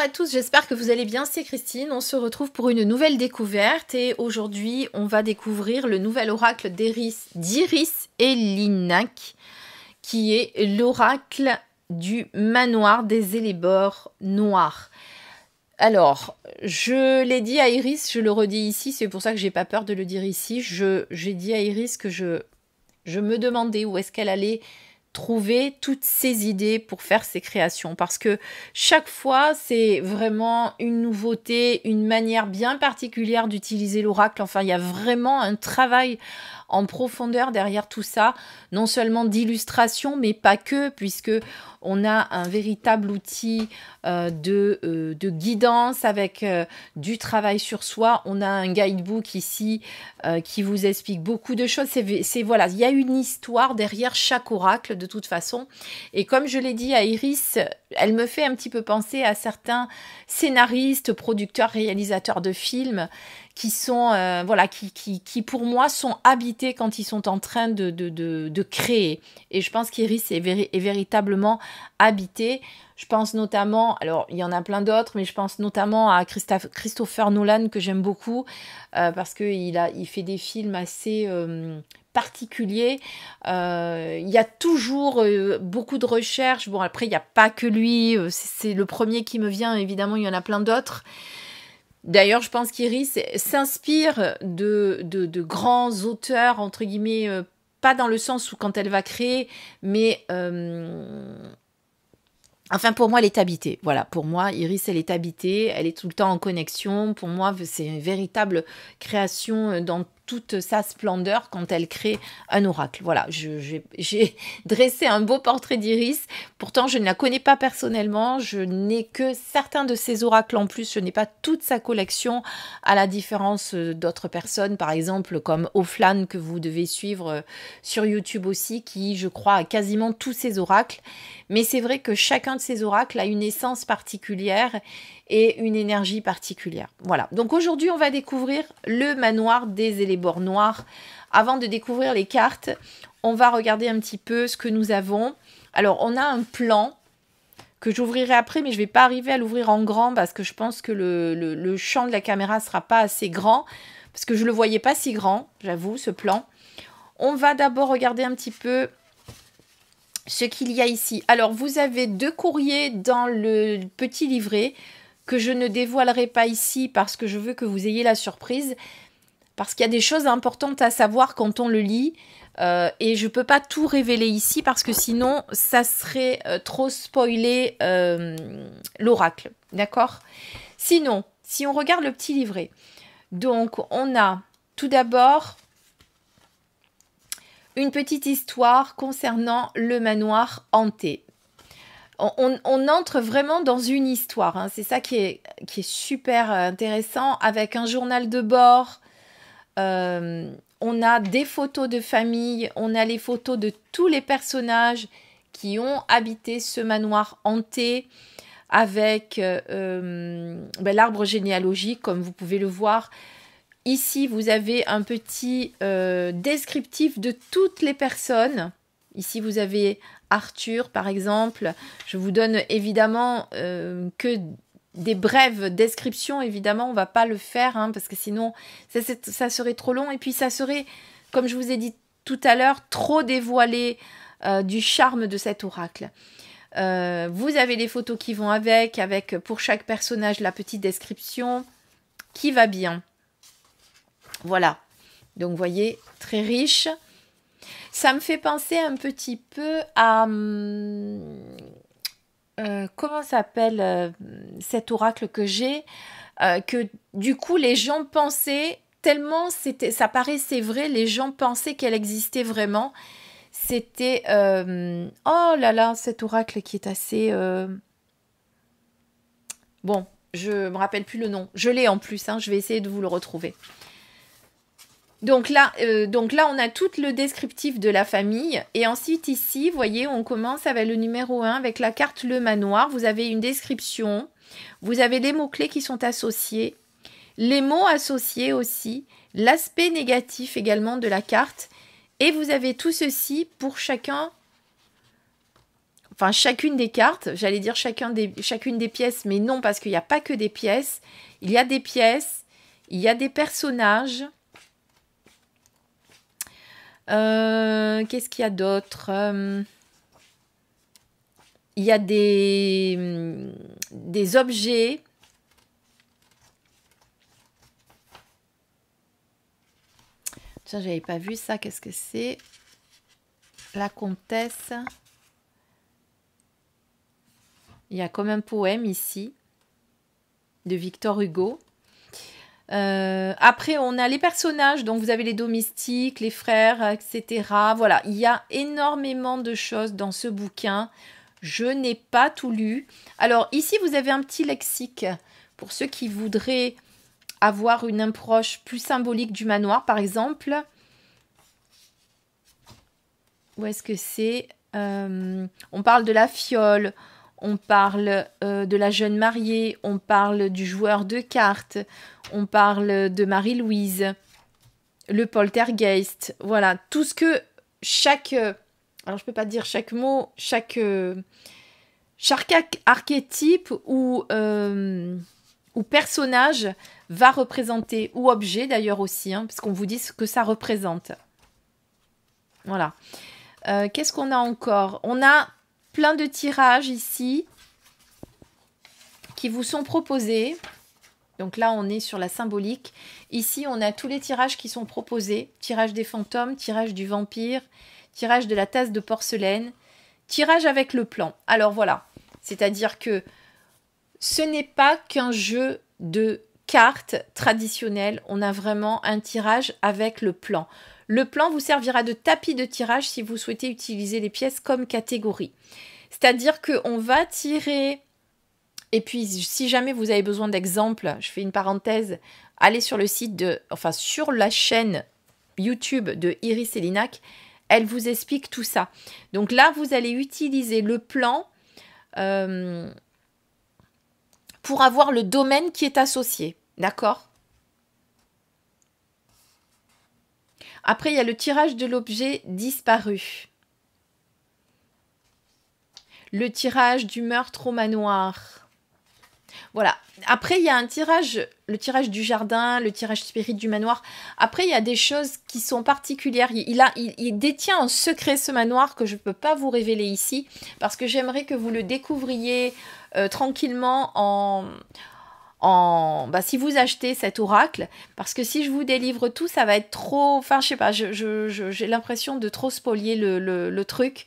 à tous, j'espère que vous allez bien, c'est Christine. On se retrouve pour une nouvelle découverte et aujourd'hui on va découvrir le nouvel oracle d'Iris et Linac, qui est l'oracle du manoir des élébores noirs. Alors, je l'ai dit à Iris, je le redis ici, c'est pour ça que j'ai pas peur de le dire ici. J'ai dit à Iris que je, je me demandais où est-ce qu'elle allait trouver toutes ces idées pour faire ces créations parce que chaque fois c'est vraiment une nouveauté, une manière bien particulière d'utiliser l'oracle. Enfin, il y a vraiment un travail en profondeur derrière tout ça, non seulement d'illustration, mais pas que, puisque on a un véritable outil euh, de, euh, de, guidance avec euh, du travail sur soi. On a un guidebook ici qui vous explique beaucoup de choses. C'est voilà, il y a une histoire derrière chaque oracle de toute façon. Et comme je l'ai dit à Iris, elle me fait un petit peu penser à certains scénaristes, producteurs, réalisateurs de films qui sont voilà qui, qui, qui pour moi sont habités quand ils sont en train de, créer. Et je pense qu'Iris est, véritablement habité. Je pense notamment, alors il y en a plein d'autres, mais je pense notamment à Christopher Nolan que j'aime beaucoup euh, parce qu'il il fait des films assez... Euh, particuliers euh, il y a toujours beaucoup de recherches. Bon, après, il n'y a pas que lui. C'est le premier qui me vient. Évidemment, il y en a plein d'autres. D'ailleurs, je pense qu'Iris s'inspire de, de, grands auteurs, entre guillemets, euh, pas dans le sens où quand elle va créer, mais... Euh, enfin, pour moi, elle est habitée. Voilà, pour moi, Iris, elle est habitée, elle est tout le temps en connexion. Pour moi, c'est une véritable création euh, dans toute sa splendeur quand elle crée un oracle. Voilà, j'ai dressé un beau portrait d'Iris. Pourtant, je ne la connais pas personnellement. Je n'ai que certains de ses oracles en plus. Je n'ai pas toute sa collection, à la différence d'autres personnes, par exemple, comme Oflan, que vous devez suivre euh, sur YouTube aussi, qui, je crois, a quasiment tous ses oracles. Mais c'est vrai que chacun de ses oracles a une essence particulière et une énergie particulière. Voilà. Donc aujourd'hui, on va découvrir le manoir des élébores noirs. Avant de découvrir les cartes, on va regarder un petit peu ce que nous avons. Alors, on a un plan que j'ouvrirai après, mais je ne vais pas arriver à l'ouvrir en grand parce que je pense que le, le champ de la caméra ne sera pas assez grand, parce que je ne le voyais pas si grand, j'avoue, ce plan. On va d'abord regarder un petit peu ce qu'il y a ici. Alors, vous avez deux courriers dans le petit livret que je ne dévoilerai pas ici parce que je veux que vous ayez la surprise, parce qu'il y a des choses importantes à savoir quand on le lit. Euh, et je ne peux pas tout révéler ici parce que sinon, ça serait euh, trop spoiler euh, l'oracle. D'accord Sinon, si on regarde le petit livret, donc on a tout d'abord une petite histoire concernant le manoir hanté on, entre vraiment dans une histoire. Hein. C'est ça qui est, qui est super euh, intéressant avec un journal de bord. Euh, on a des photos de famille, on a les photos de tous les personnages qui ont habité ce manoir hanté avec euh, ben, l'arbre généalogique, comme vous pouvez le voir. Ici, vous avez un petit descriptif de toutes les personnes. Ici, vous avez Arthur, par exemple. Je vous donne évidemment euh, que des brèves descriptions, évidemment, on ne va pas le faire, hein, parce que sinon, ça, serait trop long. Et puis, ça serait, comme je vous ai dit tout à l'heure, trop dévoilé euh, du charme de cet oracle. Euh, vous avez les photos qui vont avec, avec pour chaque personnage la petite description qui va bien. Voilà. Donc, vous voyez, très riche. Ça me fait penser un petit peu à... Hum, euh, comment s'appelle euh, cet oracle que j'ai euh, Que du coup, les gens pensaient, tellement c'était, ça paraissait vrai, les gens pensaient qu'elle existait vraiment. C'était... oh là là, cet oracle qui est assez... Bon, je me rappelle plus le nom. Je l'ai en plus, hein, je vais essayer de vous le retrouver. Donc là, euh, donc là, on a tout le descriptif de la famille. Et ensuite, ici, vous voyez, on commence avec le numéro 1, avec la carte Le Manoir. Vous avez une description. Vous avez les mots-clés qui sont associés. Les mots associés aussi. L'aspect négatif également de la carte. Et vous avez tout ceci pour chacun enfin chacune des cartes, j'allais dire chacun des, chacune des pièces, mais non parce qu'il n'y a pas que des pièces. Il y a des pièces, il y a des personnages, euh, qu'est-ce qu'il y a d'autre euh, Il y a des, hum, des objets. Tiens, j'avais pas vu ça. Qu'est-ce que c'est La comtesse. Il y a comme un poème ici de Victor Hugo. Euh, après, on a les personnages, donc vous avez les domestiques, les frères, etc. Voilà, il y a énormément de choses dans ce bouquin. Je n'ai pas tout lu. Alors ici, vous avez un petit lexique pour ceux qui voudraient avoir une approche plus symbolique du manoir, par exemple. Où est-ce que c'est euh, On parle de la fiole, on parle euh, de la jeune mariée, on parle du joueur de cartes, on parle de Marie-Louise, le poltergeist, voilà, tout ce que chaque... Euh, alors je peux pas dire chaque mot, chaque... Euh, chaque archétype ou, ou personnage va représenter, ou objet d'ailleurs aussi, hein, parce qu'on vous dit ce que ça représente. Voilà. Qu'est-ce qu'on a encore On a plein de tirages ici qui vous sont proposés. Donc là, on est sur la symbolique. Ici, on a tous les tirages qui sont proposés. Tirage des fantômes, tirage du vampire, tirage de la tasse de porcelaine, tirage avec le plan. Alors voilà, c'est-à-dire que ce n'est pas qu'un jeu de cartes traditionnel, on a vraiment un tirage avec le plan. Le plan vous servira de tapis de tirage si vous souhaitez utiliser les pièces comme catégorie. C'est-à-dire qu'on va tirer et puis, si jamais vous avez besoin d'exemples, je fais une parenthèse, allez sur le site de, enfin sur la chaîne YouTube de Iris Elinac, elle vous explique tout ça. Donc là, vous allez utiliser le plan euh, pour avoir le domaine qui est associé, d'accord Après, il y a le tirage de l'objet disparu. Le tirage du meurtre au manoir. Voilà. Après, il y a un tirage, le tirage du jardin, le tirage spirit du manoir. Après, il y a des choses qui sont particulières. Il, a, il, détient en secret ce manoir que je ne peux pas vous révéler ici parce que j'aimerais que vous le découvriez euh, tranquillement en, bah, si vous achetez cet oracle, parce que si je vous délivre tout, ça va être trop. Enfin, je sais pas, j'ai l'impression de trop spolier le, truc.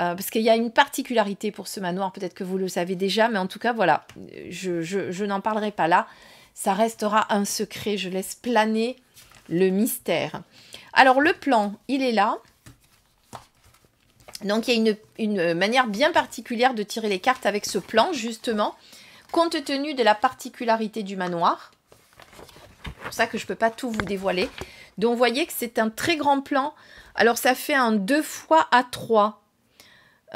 Euh, parce qu'il y a une particularité pour ce manoir, peut-être que vous le savez déjà, mais en tout cas, voilà, je, n'en parlerai pas là. Ça restera un secret, je laisse planer le mystère. Alors, le plan, il est là. Donc, il y a une manière bien particulière de tirer les cartes avec ce plan, justement compte tenu de la particularité du manoir. C'est pour ça que je ne peux pas tout vous dévoiler. Donc vous voyez que c'est un très grand plan. Alors ça fait un 2 fois A3.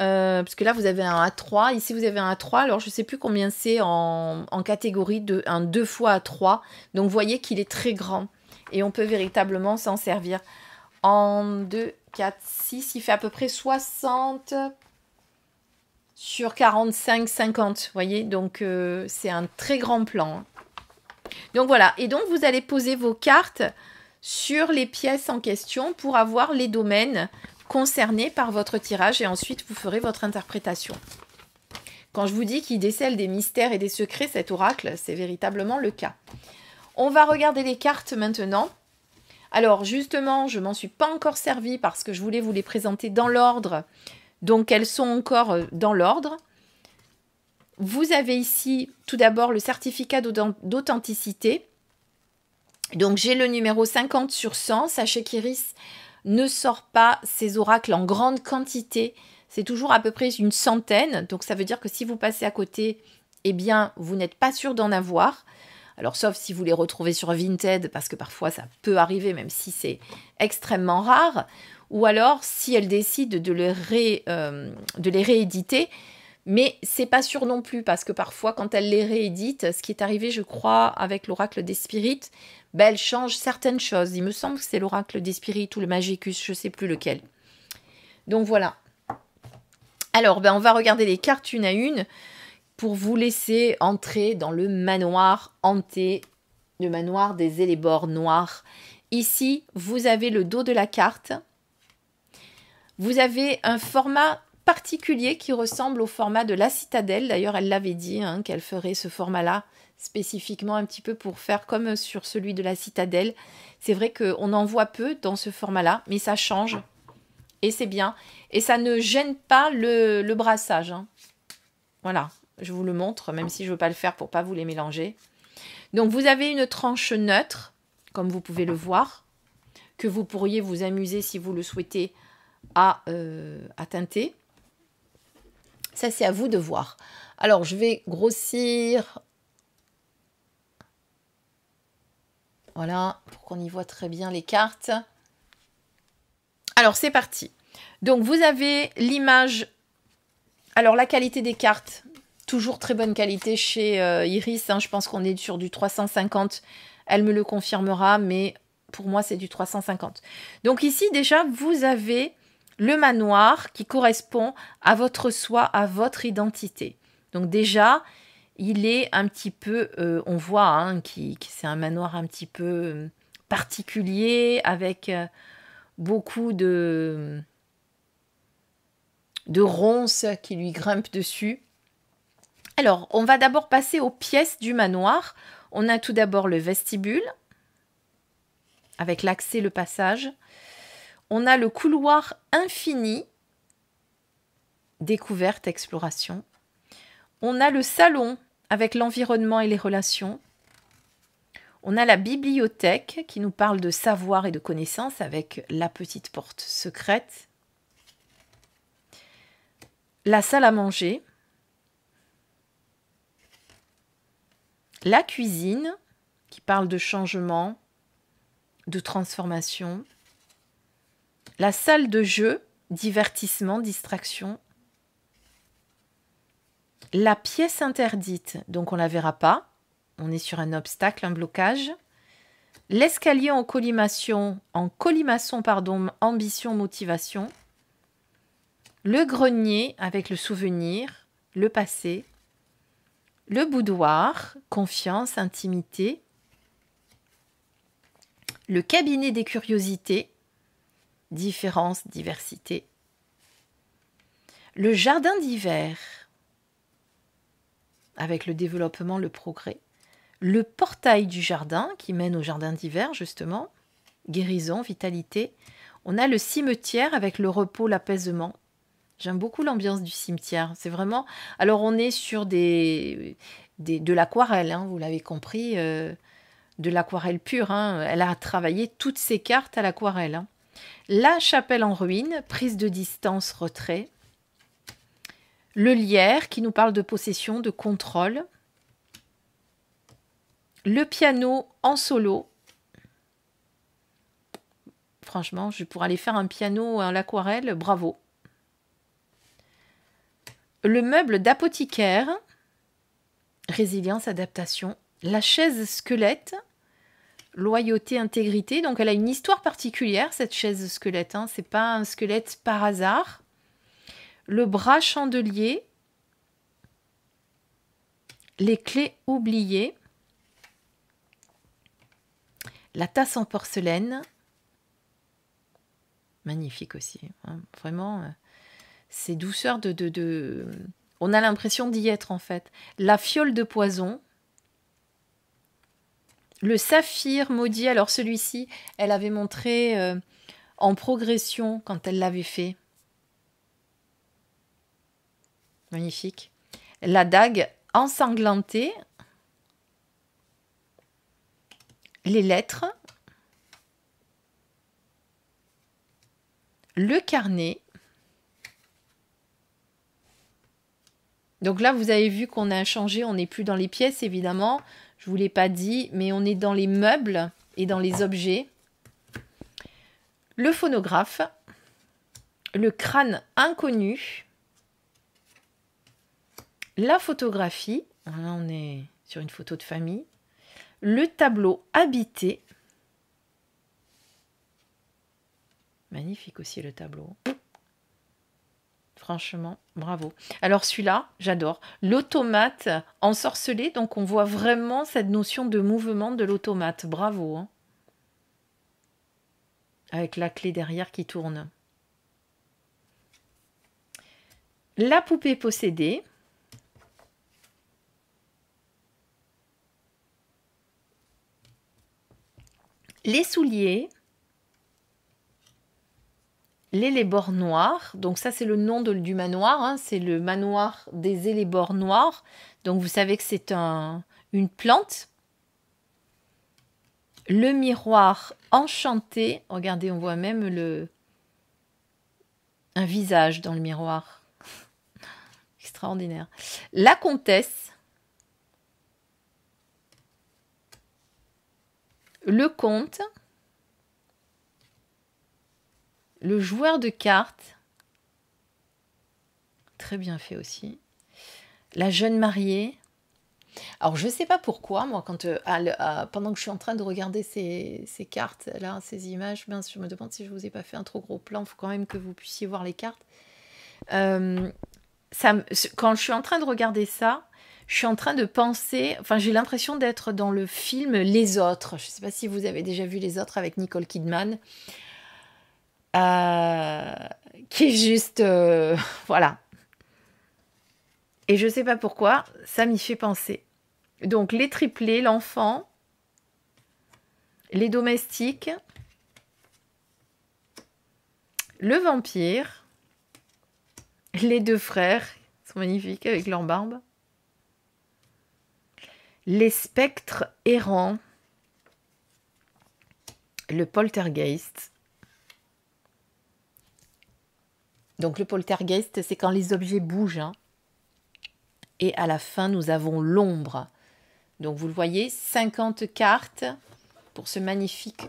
Euh, parce que là vous avez un A3, ici vous avez un A3, alors je ne sais plus combien c'est en, catégorie de un 2 fois A3. Donc vous voyez qu'il est très grand et on peut véritablement s'en servir. En 2, 4, 6, il fait à peu près 60 sur 45-50, vous voyez Donc, euh, c'est un très grand plan. Donc, voilà. Et donc, vous allez poser vos cartes sur les pièces en question pour avoir les domaines concernés par votre tirage et ensuite, vous ferez votre interprétation. Quand je vous dis qu'il décèle des mystères et des secrets, cet oracle, c'est véritablement le cas. On va regarder les cartes maintenant. Alors justement, je m'en suis pas encore servi parce que je voulais vous les présenter dans l'ordre donc elles sont encore euh, dans l'ordre. Vous avez ici tout d'abord le certificat d'authenticité. Donc j'ai le numéro 50 sur 100. Sachez qu'Iris ne sort pas ses oracles en grande quantité. C'est toujours à peu près une centaine. Donc ça veut dire que si vous passez à côté, eh bien vous n'êtes pas sûr d'en avoir. Alors sauf si vous les retrouvez sur Vinted, parce que parfois ça peut arriver, même si c'est extrêmement rare ou alors si elle décide euh, de les, rééditer. Mais c'est pas sûr non plus, parce que parfois, quand elle les réédite, ce qui est arrivé, je crois, avec l'oracle des spirites, ben, elle change certaines choses. Il me semble que c'est l'oracle des spirites ou le magicus, je ne sais plus lequel. Donc voilà. Alors, ben, on va regarder les cartes une à une pour vous laisser entrer dans le manoir hanté, le manoir des élébores noirs. Ici, vous avez le dos de la carte vous avez un format particulier qui ressemble au format de la citadelle. D'ailleurs, elle l'avait dit hein, qu'elle ferait ce format-là spécifiquement un petit peu pour faire comme sur celui de la citadelle. C'est vrai qu'on en voit peu dans ce format-là, mais ça change. Et c'est bien. Et ça ne gêne pas le, brassage. Hein. Voilà, je vous le montre, même si je ne veux pas le faire pour pas vous les mélanger. Donc vous avez une tranche neutre, comme vous pouvez le voir, que vous pourriez vous amuser si vous le souhaitez euh, à, teinter. Ça, c'est à vous de voir. Alors, je vais grossir. Voilà, pour qu'on y voit très bien les cartes. Alors, c'est parti. Donc, vous avez l'image. Alors, la qualité des cartes, toujours très bonne qualité chez euh, Iris. Hein. je pense qu'on est sur du 350. Elle me le confirmera, mais pour moi, c'est du 350. Donc ici, déjà, vous avez le manoir qui correspond à votre soi, à votre identité. Donc déjà, il est un petit peu, euh, on voit hein, que c'est un manoir un petit peu euh, particulier avec euh, beaucoup de de ronces qui lui grimpent dessus. Alors, on va d'abord passer aux pièces du manoir. On a tout d'abord le vestibule, avec l'accès, le passage on a le couloir infini, découverte, exploration. On a le salon avec l'environnement et les relations. On a la bibliothèque qui nous parle de savoir et de connaissance avec la petite porte secrète. La salle à manger. La cuisine qui parle de changement, de transformation. La salle de jeu, divertissement, distraction. La pièce interdite, donc on ne la verra pas. On est sur un obstacle, un blocage. L'escalier en collimation, en collimation, pardon, ambition, motivation. Le grenier avec le souvenir, le passé. Le boudoir, confiance, intimité. Le cabinet des curiosités, différence, diversité. Le jardin d'hiver, avec le développement, le progrès. Le portail du jardin qui mène au jardin d'hiver, justement, guérison, vitalité. On a le cimetière avec le repos, l'apaisement. J'aime beaucoup l'ambiance du cimetière. C'est vraiment. Alors, on est sur des, de l'aquarelle, hein, vous l'avez compris, euh, de l'aquarelle pure. Hein. Elle a travaillé toutes ses cartes à l'aquarelle. Hein. La chapelle en ruine, prise de distance, retrait. Le lierre qui nous parle de possession, de contrôle. Le piano en solo. Franchement, je pourrais aller faire un piano à l'aquarelle, bravo. Le meuble d'apothicaire, résilience, adaptation. La chaise squelette, loyauté, intégrité. Donc elle a une histoire particulière, cette chaise de squelette. Hein. C'est pas un squelette par hasard. Le bras chandelier. Les clés oubliées. La tasse en porcelaine. Magnifique aussi. Hein. Vraiment, euh, ces douceurs de... On a l'impression d'y être en fait. La fiole de poison le saphir maudit. Alors celui-ci, elle avait montré euh, en progression quand elle l'avait fait. Magnifique. La dague ensanglantée. Les lettres. Le carnet. Donc là, vous avez vu qu'on a changé, on n'est plus dans les pièces, évidemment. Je ne vous l'ai pas dit, mais on est dans les meubles et dans les objets. Le phonographe, le crâne inconnu, la photographie, on est sur une photo de famille, le tableau habité, magnifique aussi le tableau, Franchement, bravo. Alors celui-là, j'adore. L'automate ensorcelé, donc on voit vraiment cette notion de mouvement de l'automate. Bravo. Hein. Avec la clé derrière qui tourne. La poupée possédée. Les souliers. L'élébore noir, Donc ça, c'est le nom du manoir. Hein. c'est le manoir des Élébores noirs. Donc vous savez que c'est un, une plante. Le miroir enchanté. Regardez, on voit même le un visage dans le miroir. Extraordinaire. La comtesse. Le comte. Le joueur de cartes. Très bien fait aussi. La jeune mariée. Alors, je ne sais pas pourquoi, moi, quand, euh, pendant que je suis en train de regarder ces, cartes, là, ces images, ben, je me demande si je ne vous ai pas fait un trop gros plan. Il faut quand même que vous puissiez voir les cartes. Euh, quand je suis en train de regarder ça, je suis en train de penser, enfin j'ai l'impression d'être dans le film Les Autres. Je ne sais pas si vous avez déjà vu Les Autres avec Nicole Kidman. Euh, qui est juste... Euh, voilà. Et je ne sais pas pourquoi, ça m'y fait penser. Donc les triplés, l'enfant, les domestiques, le vampire, les deux frères, ils sont magnifiques avec leur barbe, les spectres errants, le poltergeist, Donc le poltergeist, c'est quand les objets bougent. Hein. Et à la fin, nous avons l'ombre. Donc vous le voyez, 50 cartes pour ce magnifique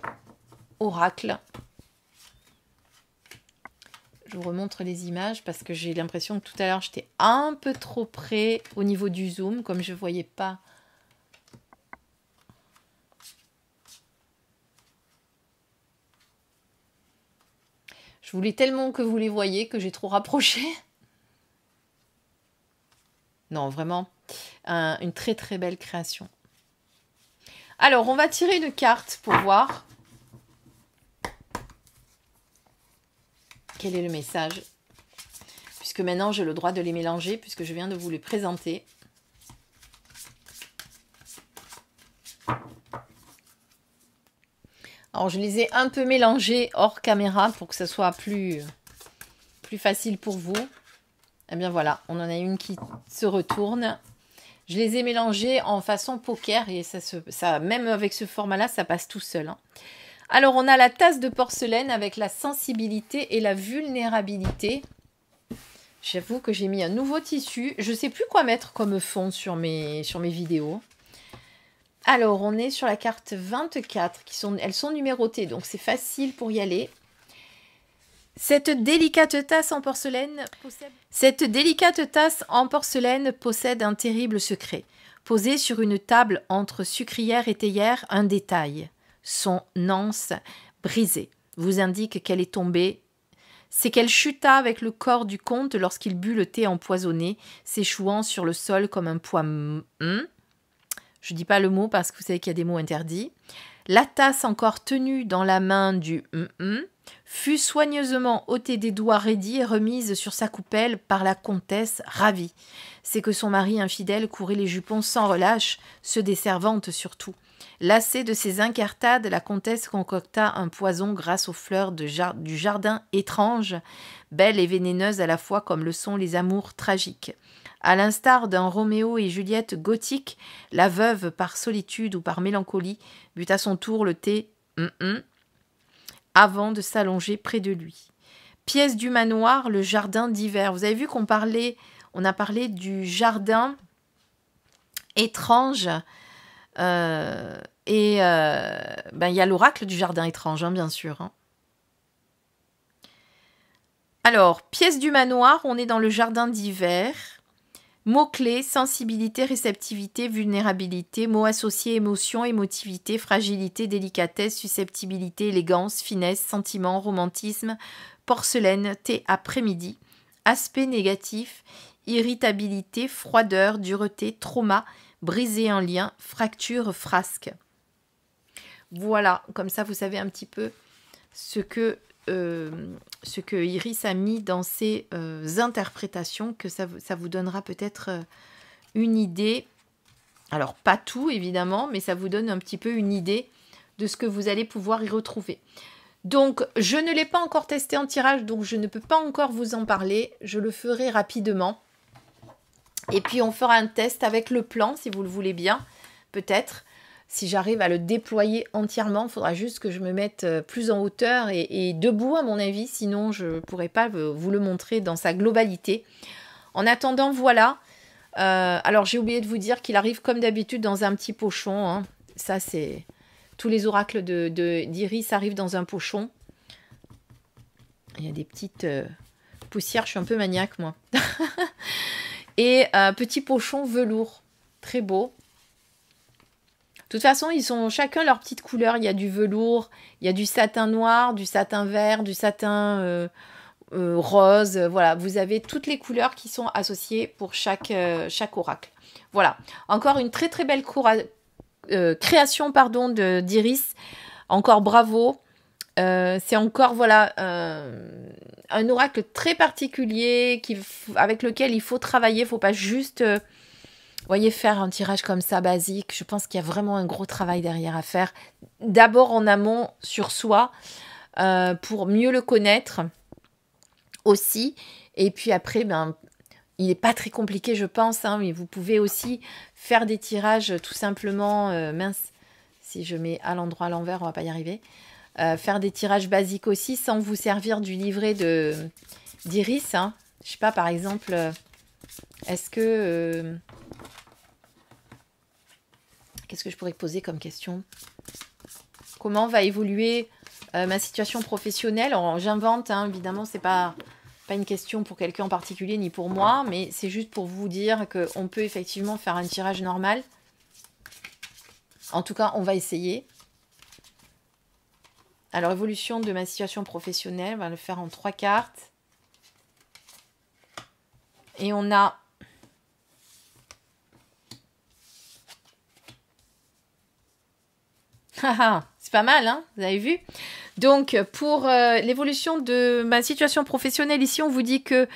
oracle. Je vous remontre les images parce que j'ai l'impression que tout à l'heure j'étais un peu trop près au niveau du zoom, comme je ne voyais pas Je voulais tellement que vous les voyez que j'ai trop rapproché. Non, vraiment, une très très belle création. Alors, on va tirer une carte pour voir quel est le message. Puisque maintenant, j'ai le droit de les mélanger, puisque je viens de vous les présenter. Alors, je les ai un peu mélangés hors caméra pour que ce soit plus, plus facile pour vous. Eh bien, voilà, on en a une qui se retourne. Je les ai mélangés en façon poker et ça, se, ça même avec ce format-là, ça passe tout seul. Hein. Alors, on a la tasse de porcelaine avec la sensibilité et la vulnérabilité. J'avoue que j'ai mis un nouveau tissu. Je ne sais plus quoi mettre comme fond sur mes, sur mes vidéos. Alors, on est sur la carte 24, qui sont, elles sont numérotées, donc c'est facile pour y aller. Cette délicate tasse en porcelaine possède... Cette délicate tasse en porcelaine possède un terrible secret. Posée sur une table entre sucrière et théière, un détail. Son anse brisée vous indique qu'elle est tombée. C'est qu'elle chuta avec le corps du comte lorsqu'il but le thé empoisonné, s'échouant sur le sol comme un poids. Hmm je dis pas le mot parce que vous savez qu'il y a des mots interdits, la tasse encore tenue dans la main du fut soigneusement ôtée des doigts raidis et remise sur sa coupelle par la comtesse ravie. C'est que son mari infidèle courait les jupons sans relâche, ceux des servantes surtout. Lassée de ces incartades, la comtesse concocta un poison grâce aux fleurs du jardin étrange, belles et vénéneuses à la fois comme le sont les amours tragiques. À l'instar d'un Roméo et Juliette gothique, la veuve, par solitude ou par mélancolie, but à son tour le thé hum, hum, avant de s'allonger près de lui. Pièce du manoir, le jardin d'hiver. Vous avez vu qu'on parlait, on a parlé du jardin étrange. Euh, et euh, ben, il y a l'oracle du jardin étrange, hein, bien sûr. Hein. Alors, pièce du manoir, on est dans le jardin d'hiver. Mots-clés, sensibilité, réceptivité, vulnérabilité, mots associés, émotion, émotivité, fragilité, délicatesse, susceptibilité, élégance, finesse, sentiment, romantisme, porcelaine, thé après-midi, aspect négatif, irritabilité, froideur, dureté, trauma, briser un lien, fracture, frasque. Voilà, comme ça vous savez un petit peu ce que euh, ce que Iris a mis dans ses euh, interprétations, que ça vous donnera peut-être euh, une idée. Alors, pas tout, évidemment, mais ça vous donne un petit peu une idée de ce que vous allez pouvoir y retrouver. Donc, je ne l'ai pas encore testé en tirage, donc je ne peux pas encore vous en parler. Je le ferai rapidement. Et puis, on fera un test avec le plan, si vous le voulez bien, peut-être si j'arrive à le déployer entièrement, il faudra juste que je me mette euh, plus en hauteur et, debout à mon avis, sinon je ne pourrai pas euh, vous le montrer dans sa globalité. En attendant, voilà. Euh, alors j'ai oublié de vous dire qu'il arrive comme d'habitude dans un petit pochon. Hein. Ça c'est... Tous les oracles d'Iris de, arrivent dans un pochon. Il y a des petites poussières, je suis un peu maniaque moi. et un petit pochon velours, très beau. De toute façon, ils ont chacun leur petite couleur. Il y a du velours, il y a du satin noir, du satin vert, du satin euh, euh, rose. Voilà, vous avez toutes les couleurs qui sont associées pour chaque, euh, chaque oracle. Voilà, encore une très très belle création pardon d'Iris. Encore bravo. c'est encore voilà un oracle très particulier qui, avec lequel il faut travailler. Il ne faut pas juste voyez, faire un tirage comme ça basique, je pense qu'il y a vraiment un gros travail derrière à faire. D'abord en amont sur soi, euh, pour mieux le connaître aussi. Et puis après, ben, il n'est pas très compliqué, je pense, hein, mais vous pouvez aussi faire des tirages tout simplement, euh, mince, si je mets à l'endroit à l'envers, on ne va pas y arriver. Euh, faire des tirages basiques aussi sans vous servir du livret de d'iris. Je hein. Je sais pas, par exemple, est-ce que Qu'est-ce que je pourrais poser comme question Comment va évoluer euh, ma situation professionnelle J'invente, hein, évidemment, c'est pas pas une question pour quelqu'un en particulier ni pour moi, mais c'est juste pour vous dire qu'on peut effectivement faire un tirage normal. En tout cas, on va essayer. Alors, évolution de ma situation professionnelle, on va le faire en trois cartes. Et on a Ah, ah, c'est pas mal, hein Vous avez vu Donc, pour euh, l'évolution de ma situation professionnelle, ici, on vous dit que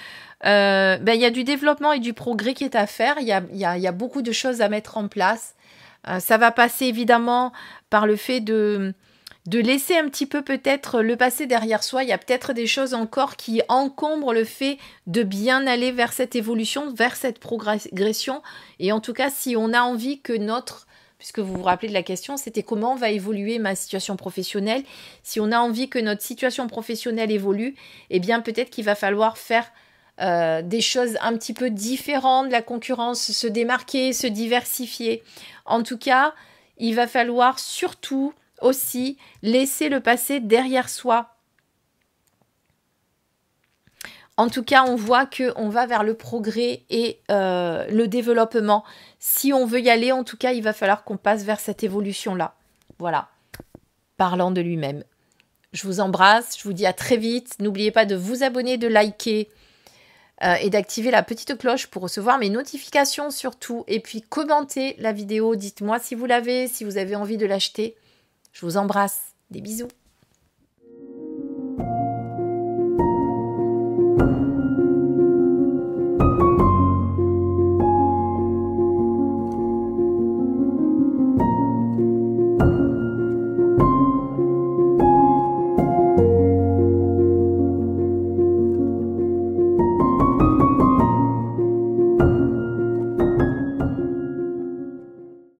euh, ben, y a du développement et du progrès qui est à faire. Il y a, y a, beaucoup de choses à mettre en place. Euh, ça va passer évidemment par le fait de, de laisser un petit peu peut-être le passé derrière soi. Il y a peut-être des choses encore qui encombrent le fait de bien aller vers cette évolution, vers cette progression. Et en tout cas, si on a envie que notre puisque vous vous rappelez de la question, c'était comment va évoluer ma situation professionnelle. Si on a envie que notre situation professionnelle évolue, eh bien peut-être qu'il va falloir faire euh, des choses un petit peu différentes de la concurrence, se démarquer, se diversifier. En tout cas, il va falloir surtout aussi laisser le passé derrière soi en tout cas, on voit qu'on va vers le progrès et euh, le développement. Si on veut y aller, en tout cas, il va falloir qu'on passe vers cette évolution-là. Voilà, parlant de lui-même. Je vous embrasse, je vous dis à très vite. N'oubliez pas de vous abonner, de liker euh, et d'activer la petite cloche pour recevoir mes notifications surtout. Et puis commentez la vidéo, dites-moi si vous l'avez, si vous avez envie de l'acheter. Je vous embrasse, des bisous.